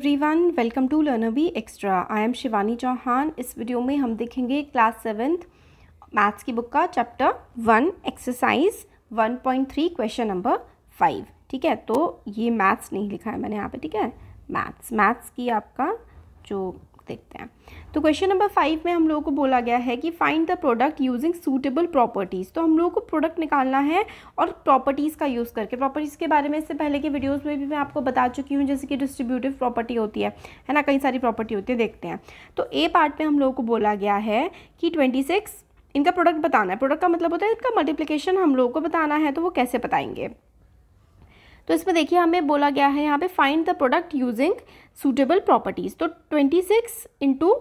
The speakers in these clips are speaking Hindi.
everyone welcome to learner b extra I am Shivani Chauhan इस वीडियो में हम देखेंगे क्लास सेवेंथ मैथ्स की बुक का chapter one exercise one point three question number five ठीक है तो ये मैथ्स नहीं लिखा है मैंने यहाँ पे ठीक है मैथ्स मैथ्स की आपका जो देखते हैं तो क्वेश्चन नंबर फाइव में हम लोगों को बोला गया है कि find the product using suitable properties तो हम लोगों को प्रोडक्ट निकालना है और प्रॉपर्टीज़ का यूज़ करके प्रॉपर्टीज़ के बारे में इससे पहले के वीडियोज़ में भी मैं आपको बता चुकी हूँ जैसे कि डिस्ट्रीब्यूटिव प्रॉपर्टी होती है है ना कई सारी प्रॉपर्टी होती है देखते हैं तो ए पार्ट में हम लोगों को बोला गया है कि ट्वेंटी इनका प्रोडक्ट बताना है प्रोडक्ट का मतलब होता है इनका मल्टीप्लीकेशन हम लोगों को बताना है तो वो कैसे बताएंगे तो इसमें देखिए हमें बोला गया है यहाँ पे find the product using suitable properties तो ट्वेंटी सिक्स इंटू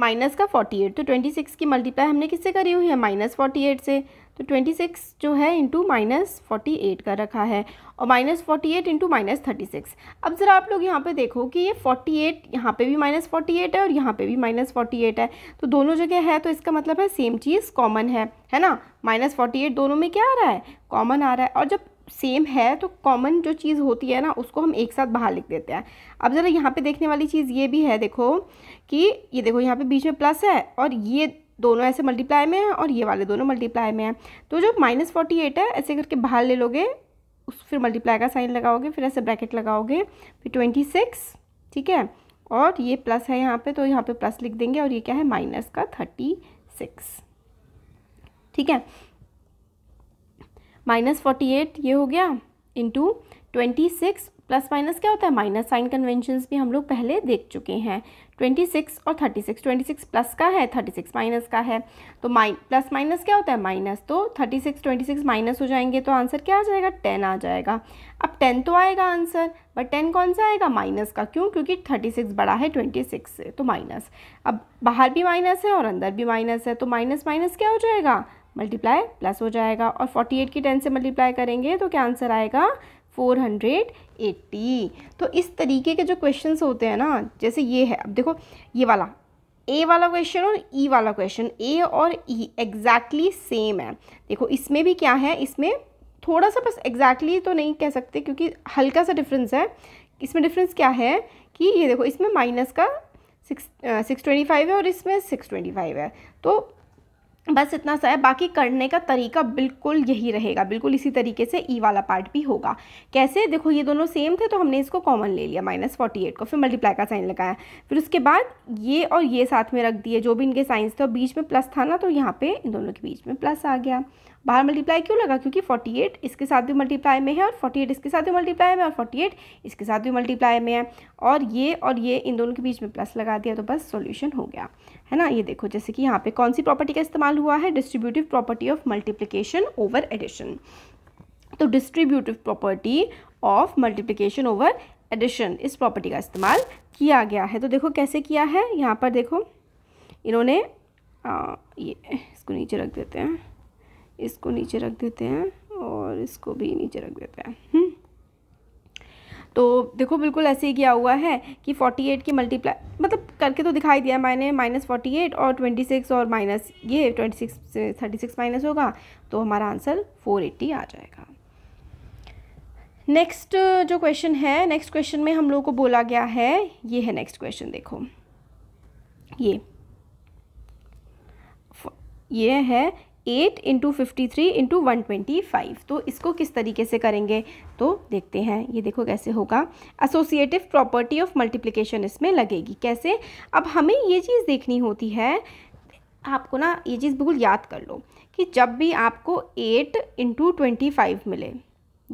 माइनस का फोर्टी एट तो ट्वेंटी सिक्स की मल्टीप्लाई हमने किससे करी हुई है माइनस फोर्टी एट से तो ट्वेंटी सिक्स जो है इंटू माइनस फोर्टी एट का रखा है और minus forty eight into minus thirty six अब ज़रा आप लोग यहाँ पे देखो कि ये फोर्टी एट यहाँ पर भी माइनस फोर्टी एट है और यहाँ पे भी माइनस फोर्टी एट है तो दोनों जगह है तो इसका मतलब है सेम चीज़ कॉमन है है ना माइनस फोर्टी एट दोनों में क्या आ रहा है कॉमन आ रहा है और जब सेम है तो कॉमन जो चीज़ होती है ना उसको हम एक साथ बाहर लिख देते हैं अब ज़रा यहाँ पे देखने वाली चीज़ ये भी है देखो कि ये देखो यहाँ पे बीच में प्लस है और ये दोनों ऐसे मल्टीप्लाई में है और ये वाले दोनों मल्टीप्लाई में हैं तो जो माइनस फोर्टी एट है ऐसे करके बाहर ले लोगे उस फिर मल्टीप्लाई का साइन लगाओगे फिर ऐसे ब्रैकेट लगाओगे फिर ट्वेंटी सिक्स ठीक है और ये प्लस है यहाँ पे तो यहाँ पे प्लस लिख देंगे और ये क्या है माइनस का थर्टी सिक्स ठीक है माइनस फोर्टी एट ये हो गया into twenty six plus minus क्या होता है माइनस साइन कन्वेंशंस भी हम लोग पहले देख चुके हैं ट्वेंटी सिक्स और thirty six twenty six plus का है थर्टी सिक्स माइनस का है तो माइ प्लस माइनस क्या होता है माइनस तो thirty six twenty six minus हो जाएंगे तो आंसर क्या आ जाएगा टेन आ जाएगा अब टेन तो आएगा आंसर बट टेन कौन सा आएगा माइनस का क्यों क्योंकि थर्टी सिक्स बड़ा है ट्वेंटी सिक्स से तो माइनस अब बाहर भी माइनस है और अंदर भी माइनस है तो माइनस माइनस क्या हो जाएगा मल्टीप्लाई प्लस हो जाएगा और फोर्टी एट की टेन से मल्टीप्लाई करेंगे तो क्या आंसर आएगा फोर हंड्रेड एट्टी तो इस तरीके के जो क्वेश्चन होते हैं ना जैसे ये है अब देखो ये वाला ए वाला क्वेश्चन और ई e वाला क्वेश्चन ए और ई एग्जैक्टली सेम है देखो इसमें भी क्या है इसमें थोड़ा सा बस एग्जैक्टली exactly तो नहीं कह सकते क्योंकि हल्का सा डिफरेंस है इसमें डिफरेंस क्या है कि ये देखो इसमें माइनस का सिक्स सिक्स ट्वेंटी फाइव है और इसमें सिक्स ट्वेंटी फाइव है तो बस इतना सा है बाकी करने का तरीका बिल्कुल यही रहेगा बिल्कुल इसी तरीके से ई e वाला पार्ट भी होगा कैसे देखो ये दोनों सेम थे तो हमने इसको कॉमन ले लिया माइनस फोर्टी एट को फिर मल्टीप्लाई का साइन लगाया फिर उसके बाद ये और ये साथ में रख दिए जो भी इनके साइंस थे और बीच में प्लस था ना तो यहाँ पे इन दोनों के बीच में प्लस आ गया बाहर मल्टीप्लाई क्यों लगा क्योंकि एट इसके साथ भी मल्टीप्लाई में है और एट इसके साथ भी मल्टीप्लाई में और एट इसके साथ भी मल्टीप्लाई में है और ये और ये इन दोनों के बीच में प्लस लगा दिया तो बस सोल्यूशन हो गया है ना ये देखो जैसे कि यहाँ पे कौन सी प्रॉपर्टी का इस्तेमाल हुआ है distributive property of multiplication over addition तो distributive property of multiplication over addition इस प्रॉपर्टी का इस्तेमाल किया गया है तो देखो कैसे किया है यहाँ पर देखो इन्होंने आ, ये इसको नीचे रख देते हैं इसको नीचे रख देते हैं और इसको भी नीचे रख देते हैं हम्म, तो देखो बिल्कुल ऐसे ही किया हुआ है कि 48 की मल्टीप्लाई मतलब करके तो दिखाई दिया मैंने माइनस फोर्टी और 26 और माइनस ये 26 से 36 माइनस होगा तो हमारा आंसर 480 आ जाएगा नेक्स्ट जो क्वेश्चन है नेक्स्ट क्वेश्चन में हम लोगों को बोला गया है ये है नेक्स्ट क्वेश्चन देखो ये ये है eight into fifty three into one twenty five तो इसको किस तरीके से करेंगे तो देखते हैं ये देखो कैसे होगा एसोसिएटिव प्रॉपर्टी ऑफ मल्टीप्लिकेशन इसमें लगेगी कैसे अब हमें ये चीज़ देखनी होती है आपको ना ये चीज़ बिल्कुल याद कर लो कि जब भी आपको एट इंटू ट्वेंटी फाइव मिले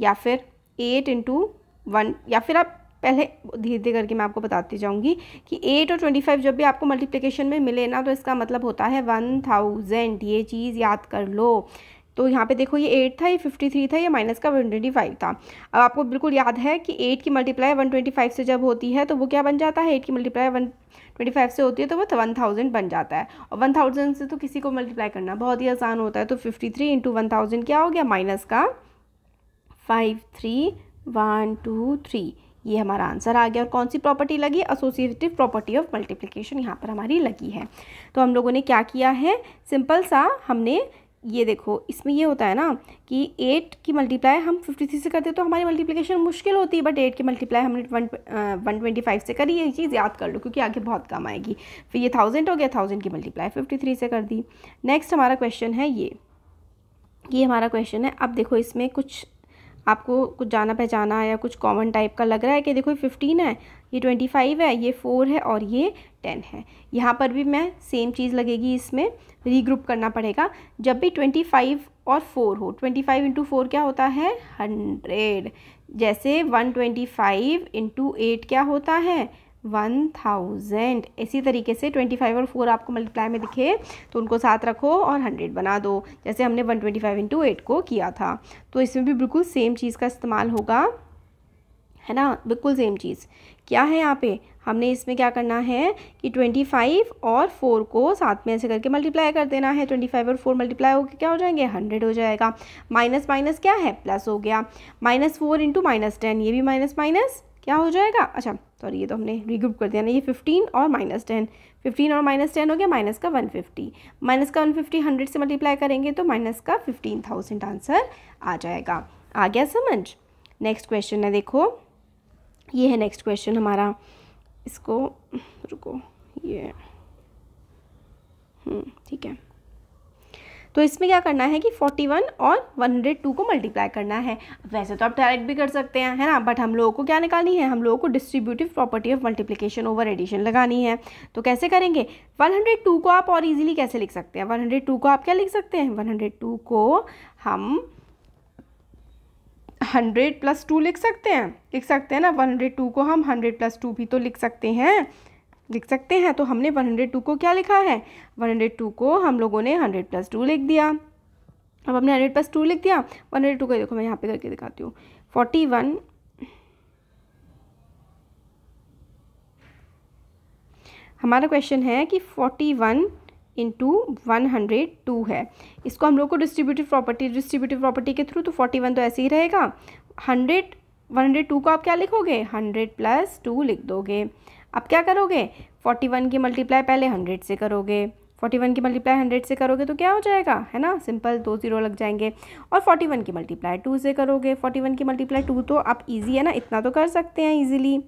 या फिर एट इंटू वन या फिर आप पहले धीरे धीरे करके मैं आपको बताती जाऊँगी कि एट और ट्वेंटी फाइव जब भी आपको मल्टीप्लिकेशन में मिले ना तो इसका मतलब होता है वन थाउजेंड ये चीज़ याद कर लो तो यहाँ पे देखो ये एट था ये फिफ्टी थ्री था ये माइनस का वन ट्वेंटी फाइव था अब आपको बिल्कुल याद है कि एट की मल्टीप्लाई वन ट्वेंटी फाइव से जब होती है तो वो क्या बन जाता है एट की मल्टीप्लाई वन ट्वेंटी फाइव से होती है तो वो वन थाउजेंड बन जाता है और वन थाउजेंड से तो किसी को मल्टीप्लाई करना बहुत ही आसान होता है तो fifty three into one thousand क्या हो गया माइनस का five three one two three ये हमारा आंसर आ गया और कौन सी प्रॉपर्टी लगी एसोसिएटिव प्रॉपर्टी ऑफ मल्टीप्लिकेशन यहाँ पर हमारी लगी है तो हम लोगों ने क्या किया है सिंपल सा हमने ये देखो इसमें ये होता है ना कि एट की मल्टीप्लाई हम फिफ्टी थ्री से करते तो हमारी मल्टीप्लिकेशन मुश्किल होती है बट एट की मल्टीप्लाई हमने वन वन ट्वेंटी फाइव से करी ये चीज़ याद कर लो क्योंकि आगे बहुत कम आएगी फिर ये थाउजेंड हो गया थाउजेंड की मल्टीप्लाई फिफ्टी थ्री से कर दी नेक्स्ट हमारा क्वेश्चन है ये ये हमारा क्वेश्चन है अब देखो इसमें कुछ आपको कुछ जाना पहचाना या कुछ कॉमन टाइप का लग रहा है कि देखो ये फिफ्टीन है ये ट्वेंटी फाइव है ये फ़ोर है और ये टेन है यहाँ पर भी मैं सेम चीज़ लगेगी इसमें रीग्रुप करना पड़ेगा जब भी ट्वेंटी फाइव और फ़ोर हो ट्वेंटी फाइव इंटू फोर क्या होता है हंड्रेड जैसे one twenty five into eight क्या होता है वन थाउजेंड इसी तरीके से ट्वेंटी फाइव और फोर आपको मल्टीप्लाई में दिखे तो उनको साथ रखो और हंड्रेड बना दो जैसे हमने one twenty five into eight को किया था तो इसमें भी बिल्कुल सेम चीज़ का इस्तेमाल होगा है ना बिल्कुल सेम चीज़ क्या है यहाँ पे हमने इसमें क्या करना है कि ट्वेंटी फाइव और फोर को साथ में ऐसे करके मल्टीप्लाई कर देना है ट्वेंटी फाइव और फोर मल्टीप्लाई होकर क्या हो जाएंगे हंड्रेड हो जाएगा माइनस माइनस क्या है प्लस हो गया minus four into minus ten ये भी माइनस माइनस क्या हो जाएगा अच्छा सॉरी ये तो हमने रिग्रुप कर दिया ना ये फिफ्टीन और माइनस टेन फिफ्टीन और माइनस टेन हो गया माइनस का वन फिफ्टी माइनस का वन फिफ्टी हंड्रेड से मल्टीप्लाई करेंगे तो माइनस का फिफ्टीन थाउजेंड आंसर आ जाएगा आ गया समझ नेक्स्ट क्वेश्चन है देखो ये है नेक्स्ट क्वेश्चन हमारा इसको रुको ये हम्म, ठीक है तो इसमें क्या करना है कि 41 और 102 को मल्टीप्लाई करना है वैसे तो आप डायरेक्ट भी कर सकते हैं है ना बट हम लोगों को क्या निकालनी है हम लोगों को distributive property of multiplication over addition लगानी है तो कैसे करेंगे 102 को आप और इजीली कैसे लिख सकते हैं 102 को आप क्या लिख सकते हैं 102 को हम हंड्रेड प्लस टू लिख सकते हैं लिख सकते हैं ना वन हंड्रेड टू को हम हंड्रेड प्लस टू भी तो लिख सकते हैं लिख सकते हैं तो हमने 102 को क्या लिखा है 102 को हम लोगों ने 100 प्लस टू लिख दिया अब हमने 100 प्लस टू लिख दिया 102 को देखो मैं यहाँ पे करके दिखाती हूँ 41 हमारा क्वेश्चन है कि 41 one into one hundred two है इसको हम लोग को डिस्ट्रीब्यूटिव प्रॉपर्टी डिस्ट्रीब्यूटिव प्रॉपर्टी के थ्रू तो 41 तो ऐसे ही रहेगा 100 102 को आप क्या लिखोगे 100 प्लस टू लिख दोगे अब क्या करोगे फोर्टी वन की मल्टीप्लाई पहले हंड्रेड से करोगे फोर्टी वन की मल्टीप्लाई हंड्रेड से करोगे तो क्या हो जाएगा है ना सिंपल दो जीरो लग जाएंगे और फोर्टी वन की मल्टीप्लाई टू से करोगे फोर्टी वन की मल्टीप्लाई टू तो आप इजी है ना इतना तो कर सकते हैं ईजिली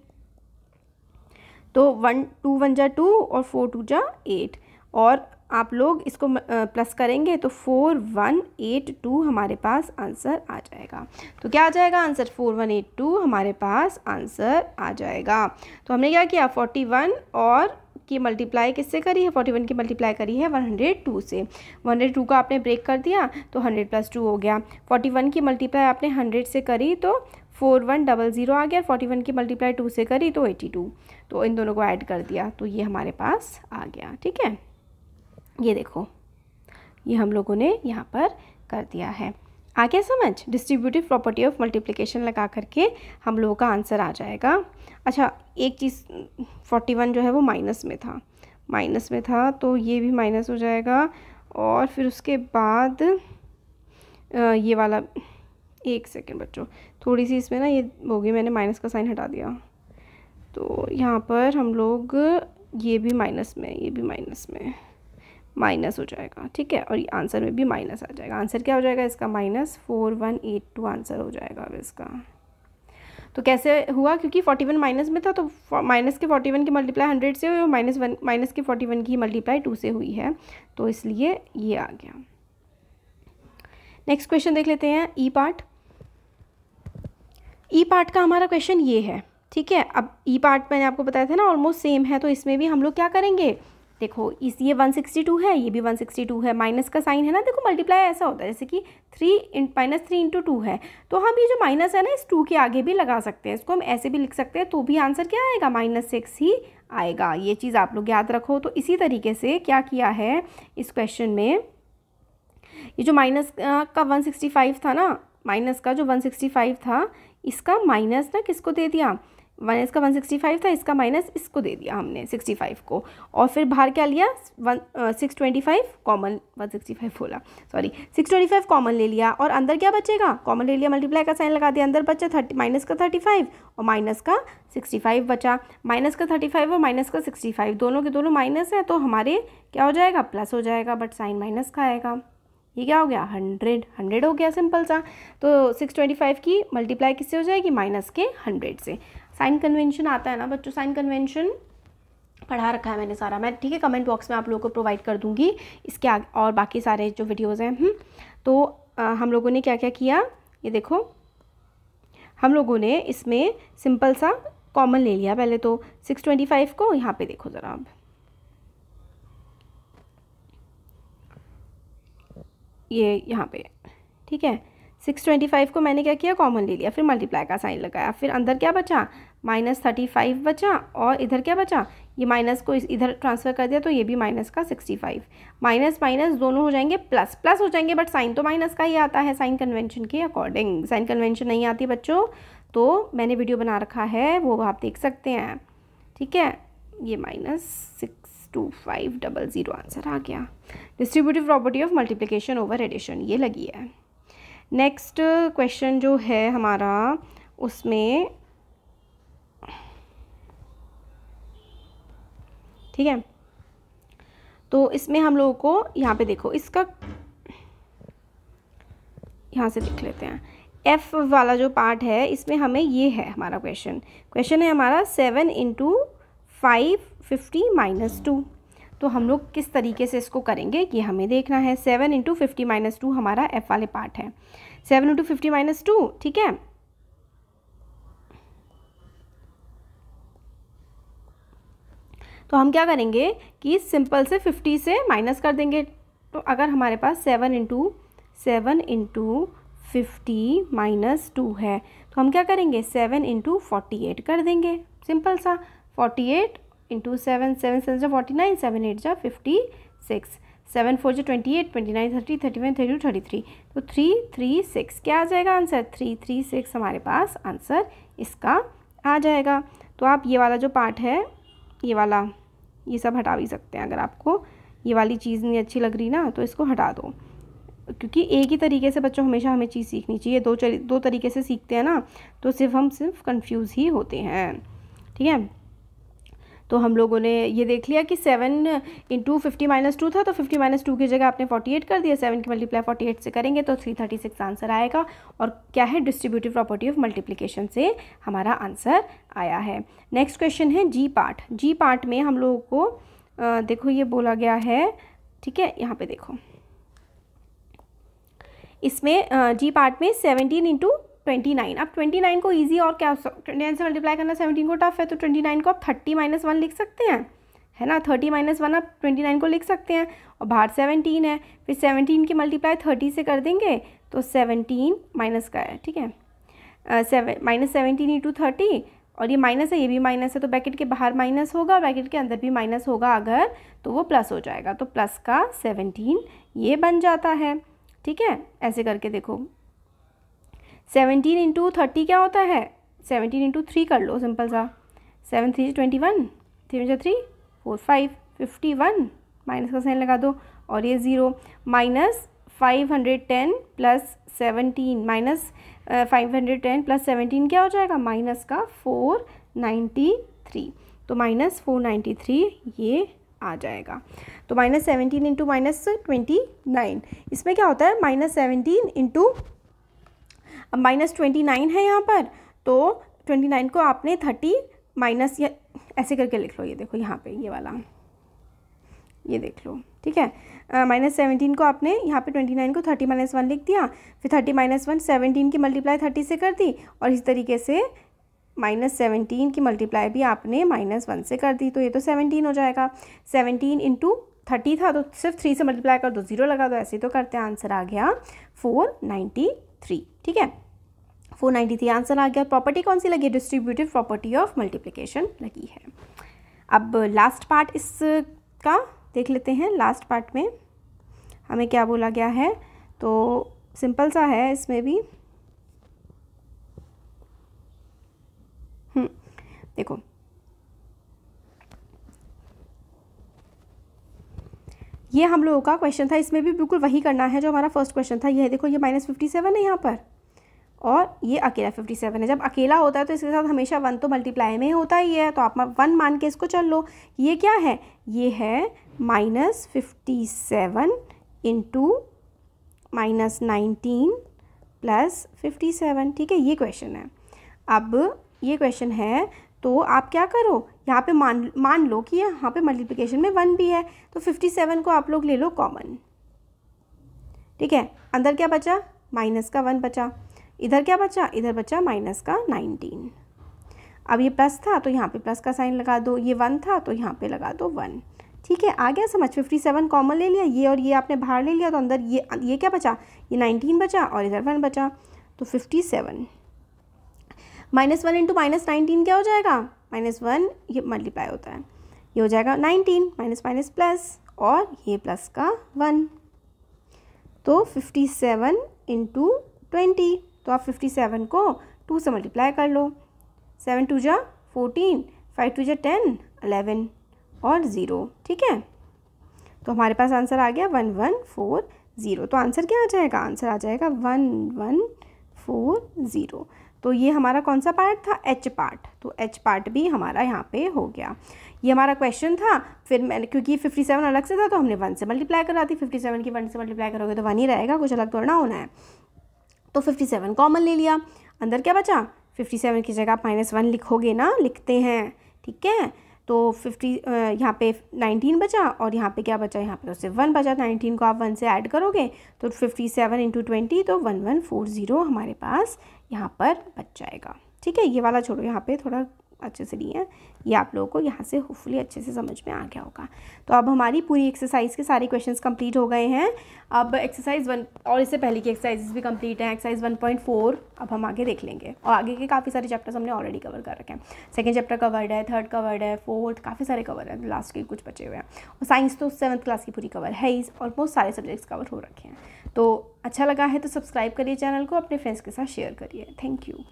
तो वन टू वन जा टू और फोर टू जा एट और आप लोग इसको प्लस करेंगे तो फोर वन एट टू हमारे पास आंसर आ जाएगा तो क्या आ जाएगा answer four one eight two हमारे पास आंसर आ जाएगा तो हमने क्या किया फोर्टी वन और की मल्टीप्लाई किससे करी है फोर्टी वन की मल्टीप्लाई करी है वन हंड्रेड टू से वन हंड्रेड टू का आपने ब्रेक कर दिया तो हंड्रेड प्लस टू हो गया फोर्टी वन की मल्टीप्लाई आपने हंड्रेड से करी तो फोर वन डबल ज़ीरो आ गया फोर्टी वन की मल्टीप्लाई टू से करी तो एटी टू तो इन दोनों को ऐड कर दिया तो ये हमारे पास आ गया ठीक है ये देखो ये हम लोगों ने यहाँ पर कर दिया है आ गया समझ डिस्ट्रीब्यूटिव प्रॉपर्टी ऑफ मल्टीप्लिकेशन लगा करके हम लोगों का आंसर आ जाएगा अच्छा एक चीज़ फोर्टी वन जो है वो माइनस में था माइनस में था तो ये भी माइनस हो जाएगा और फिर उसके बाद ये वाला एक सेकेंड बच्चों थोड़ी सी इसमें ना ये होगी मैंने माइनस का साइन हटा दिया तो यहाँ पर हम लोग ये भी माइनस में ये भी माइनस में माइनस हो जाएगा ठीक है और आंसर में भी माइनस आ जाएगा आंसर क्या हो जाएगा इसका minus four one eight two answer हो जाएगा अब इसका तो कैसे हुआ क्योंकि फोर्टी वन माइनस में था तो माइनस के फोर्टी वन की मल्टीप्लाई हंड्रेड से हुई और माइनस वन माइनस के फोर्टी वन की मल्टीप्लाई टू से हुई है तो इसलिए ये आ गया नेक्स्ट क्वेश्चन देख लेते हैं ई पार्ट ई पार्ट का हमारा क्वेश्चन ये है ठीक है अब ई पार्ट मैंने आपको बताया था ना ऑलमोस्ट सेम है तो इसमें भी हम लोग क्या करेंगे देखो इस ये 162 है ये भी 162 है माइनस का साइन है ना देखो मल्टीप्लाई ऐसा होता है जैसे कि three in minus three into two है तो हम ये जो माइनस है ना इस टू के आगे भी लगा सकते हैं इसको हम ऐसे भी लिख सकते हैं तो भी आंसर क्या आएगा माइनस सिक्स ही आएगा ये चीज़ आप लोग याद रखो तो इसी तरीके से क्या किया है इस क्वेश्चन में ये जो माइनस का वन था ना माइनस का जो वन था इसका माइनस ना किसको दे दिया वन इसका वन सिक्सटी फाइव था इसका माइनस इसको दे दिया हमने सिक्सटी फाइव को और फिर बाहर क्या लिया one six twenty five common one sixty five बोला sorry six twenty five common ले लिया और अंदर क्या बचेगा कॉमन ले लिया मल्टीप्लाई का साइन लगा दिया अंदर बचा थर्टी माइनस का थर्टी फाइव और माइनस का सिक्सटी फाइव बचा माइनस का थर्टी फाइव और माइनस का सिक्सटी फाइव दोनों के दोनों माइनस है तो हमारे क्या हो जाएगा प्लस हो जाएगा बट साइन माइनस का आएगा ये क्या हो गया हंड्रेड हंड्रेड हो गया सिंपल सा तो सिक्स ट्वेंटी फाइव की मल्टीप्लाई किससे हो जाएगी माइनस के हंड्रेड से साइन कन्वेंशन आता है ना बच्चों साइन कन्वेंशन पढ़ा रखा है मैंने सारा मैं ठीक है कमेंट बॉक्स में आप लोगों को प्रोवाइड कर दूंगी इसके आगे और बाकी सारे जो वीडियोज़ हैं हम्म, तो आ, हम लोगों ने क्या क्या किया ये देखो हम लोगों ने इसमें सिंपल सा कॉमन ले लिया पहले तो सिक्स ट्वेंटी फाइव को यहाँ पे देखो ज़रा आप ये यहाँ पे ठीक है सिक्स ट्वेंटी फाइव को मैंने क्या किया कॉमन ले लिया फिर मल्टीप्लाई का साइन लगाया फिर अंदर क्या बचा माइनस थर्टी फाइव बचा और इधर क्या बचा ये माइनस को इधर ट्रांसफ़र कर दिया तो ये भी माइनस का सिक्सटी फाइव माइनस माइनस दोनों हो जाएंगे प्लस प्लस हो जाएंगे बट साइन तो माइनस का ही आता है साइन कन्वेंशन के अकॉर्डिंग साइन कन्वेंशन नहीं आती बच्चों तो मैंने वीडियो बना रखा है वो आप देख सकते हैं ठीक है ये minus six two five double zero answer आ गया distributive property of multiplication over addition ये लगी है नेक्स्ट क्वेश्चन जो है हमारा उसमें ठीक है तो इसमें हम लोगों को यहाँ पे देखो इसका यहाँ से देख लेते हैं एफ वाला जो पार्ट है इसमें हमें ये है हमारा क्वेश्चन क्वेश्चन है हमारा seven into five fifty minus two तो हम लोग किस तरीके से इसको करेंगे ये हमें देखना है seven into fifty minus two हमारा एफ वाले पार्ट है seven into fifty minus two ठीक है तो हम क्या करेंगे कि सिंपल से फिफ्टी से माइनस कर देंगे तो अगर हमारे पास seven into seven into fifty minus two है तो हम क्या करेंगे सेवन इंटू फोर्टी एट कर देंगे सिंपल सा forty eight into seven seven seven जो फोर्टी नाइन सेवन एट जा फिफ्टी सिक्स सेवन फोर जो twenty eight twenty nine thirty thirty one thirty two thirty three तो थ्री थ्री सिक्स क्या आ जाएगा आंसर थ्री थ्री सिक्स हमारे पास आंसर इसका आ जाएगा तो आप ये वाला जो पार्ट है ये वाला ये सब हटा भी सकते हैं अगर आपको ये वाली चीज़ नहीं अच्छी लग रही ना तो इसको हटा दो क्योंकि एक ही तरीके से बच्चों हमेशा हमें चीज़ सीखनी चाहिए दो दो तरीके से सीखते हैं ना तो सिर्फ हम सिर्फ कंफ्यूज ही होते हैं ठीक है तो हम लोगों ने ये देख लिया कि seven into fifty minus two था तो फिफ्टी माइनस टू की जगह आपने फोर्टी एट कर दिया सेवन की मल्टीप्लाई फोर्टी एट से करेंगे तो थ्री थर्टी सिक्स आंसर आएगा और क्या है डिस्ट्रीब्यूटिव प्रॉपर्टी ऑफ मल्टीप्लीकेशन से हमारा आंसर आया है नेक्स्ट क्वेश्चन है जी पार्ट जी पार्ट में हम लोगों को आ, देखो ये बोला गया है ठीक है यहाँ पे देखो इसमें जी पार्ट में सेवनटीन इंटू ट्वेंटी नाइन अब ट्वेंटी नाइन को ईजी और क्या नाइन से मल्टीप्लाई करना सेवनटीन को टफ है तो ट्वेंटी नाइन को आप थर्टी माइनस वन लिख सकते हैं है ना थर्टी माइनस वन आप ट्वेंटी नाइन को लिख सकते हैं और बाहर सेवनटीन है फिर 17 की मल्टीप्लाई थर्टी से कर देंगे तो सेवनटीन माइनस का है ठीक है seven minus seventeen into thirty और ये माइनस है ये भी माइनस है तो ब्रैकेट के बाहर माइनस होगा और ब्रैकेट के अंदर भी माइनस होगा अगर तो वो प्लस हो जाएगा तो प्लस का सेवनटीन ये बन जाता है ठीक है ऐसे करके देखो सेवनटीन इंटू थर्टी क्या होता है सेवनटीन इंटू थ्री कर लो सिंपल सा seven three twenty one three जो three four five fifty one minus का साइन लगा दो और ये zero minus five hundred ten plus seventeen minus five hundred ten plus seventeen क्या हो जाएगा माइनस का फोर नाइन्टी थ्री तो माइनस फोर नाइन्टी थ्री ये आ जाएगा तो minus seventeen into minus twenty nine इसमें क्या होता है माइनस सेवनटीन इंटू अब माइनस ट्वेंटी नाइन है यहाँ पर तो ट्वेंटी नाइन को आपने थर्टी माइनस या ऐसे करके लिख लो ये देखो यहाँ पे ये वाला ये देख लो ठीक है माइनस सेवनटीन को आपने यहाँ पे ट्वेंटी नाइन को थर्टी माइनस वन लिख दिया फिर थर्टी माइनस वन सेवनटीन की मल्टीप्लाई थर्टी से कर दी और इस तरीके से माइनस सेवनटीन की मल्टीप्लाई भी आपने माइनस वन से कर दी तो ये तो सेवनटीन हो जाएगा सेवनटीन इंटू थर्टी था तो सिर्फ थ्री से मल्टीप्लाई कर दो जीरो लगा दो ऐसे तो करते हैं आंसर आ गया फोर नाइन्टी थ्री ठीक है फोर नाइन्टी थ्री आंसर आ गया प्रॉपर्टी कौन सी लगी डिस्ट्रीब्यूटिव प्रॉपर्टी ऑफ मल्टीप्लिकेशन लगी है अब लास्ट पार्ट इसका देख लेते हैं लास्ट पार्ट में हमें क्या बोला गया है तो सिंपल सा है इसमें भी हम्म, देखो ये हम लोगों का क्वेश्चन था इसमें भी बिल्कुल वही करना है जो हमारा फर्स्ट क्वेश्चन था ये देखो ये माइनस फिफ्टी सेवन है यहाँ पर और ये अकेला फिफ्टी सेवन है जब अकेला होता है तो इसके साथ हमेशा वन तो मल्टीप्लाई में होता ही है तो आप वन मान के इसको चल लो ये क्या है ये है minus fifty seven into minus nineteen plus fifty seven ठीक है ये क्वेश्चन है अब ये क्वेश्चन है तो आप क्या करो यहाँ पे मान मान लो कि यहाँ पे मल्टीप्लिकेशन में वन भी है तो फिफ्टी सेवन को आप लोग ले लो कॉमन ठीक है अंदर क्या बचा माइनस का वन बचा इधर क्या बचा इधर बचा माइनस का नाइनटीन अब ये प्लस था तो यहाँ पे प्लस का साइन लगा दो ये वन था तो यहाँ पे लगा दो वन ठीक है आ गया समझ फिफ्टी सेवन कॉमन ले लिया ये और ये आपने बाहर ले लिया तो अंदर ये ये क्या बचा ये नाइनटीन बचा और इधर वन बचा तो fifty seven minus one into minus nineteen क्या हो जाएगा माइनस वन ये मल्टीप्लाई होता है ये हो जाएगा नाइनटीन माइनस माइनस प्लस और ये प्लस का वन तो फिफ्टी सेवन इंटू ट्वेंटी तो आप फिफ्टी सेवन को टू से मल्टीप्लाई कर लो सेवन टू जा फोर्टीन फाइव टू जा टेन अलेवन और ज़ीरो ठीक है तो हमारे पास आंसर आ गया वन वन फोर ज़ीरो तो आंसर क्या आ जाएगा आंसर आ जाएगा वन वन फोर ज़ीरो तो ये हमारा कौन सा पार्ट था एच पार्ट तो एच पार्ट भी हमारा यहाँ पे हो गया ये हमारा क्वेश्चन था फिर मैंने क्योंकि फिफ्टी सेवन अलग से था तो हमने वन से मल्टीप्लाई करा थी फिफ्टी सेवन की वन से मल्टीप्लाई करोगे तो वन ही रहेगा कुछ अलग तोड़ना होना है तो फिफ्टी सेवन कॉमन ले लिया अंदर क्या बचा फिफ्टी सेवन की जगह माइनस वन लिखोगे ना लिखते हैं ठीक है तो फिफ्टी यहाँ पे 19 बचा और यहाँ पे क्या बचा यहाँ पे तो सिर्फ वन बचा 19 को आप वन से ऐड करोगे तो फिफ्टी सेवन इंटू ट्वेंटी तो वन वन फोर ज़ीरो हमारे पास यहाँ पर बच जाएगा ठीक है ये वाला छोड़ो यहाँ पे थोड़ा अच्छे से लिए हैं ये आप लोगों को यहाँ से होपफुली अच्छे से समझ में आ गया होगा तो अब हमारी पूरी एक्सरसाइज के सारे क्वेश्चंस कंप्लीट हो गए हैं अब एक्सरसाइज वन और इससे पहले की एक्सरसाइजेस भी कंप्लीट हैं एक्सरसाइज वन पॉइंट फोर अब हम आगे देख लेंगे और आगे के काफ़ी सारे चैप्टर्स हमने ऑलरेडी कवर कर रखे हैं सेकेंड चैप्टर कवर्ड है थर्ड कवर्ड है फोर्थ काफ़ी सारे कवर हैं लास्ट के कुछ बचे हुए हैं और साइंस तो सेवन्थ क्लास की पूरी कवर है ही ऑलमोस्ट सारे सब्जेक्ट्स कवर हो रखे हैं तो अच्छा लगा है तो सब्सक्राइब करिए चैनल को अपने फ्रेंड्स के साथ शेयर करिए थैंक यू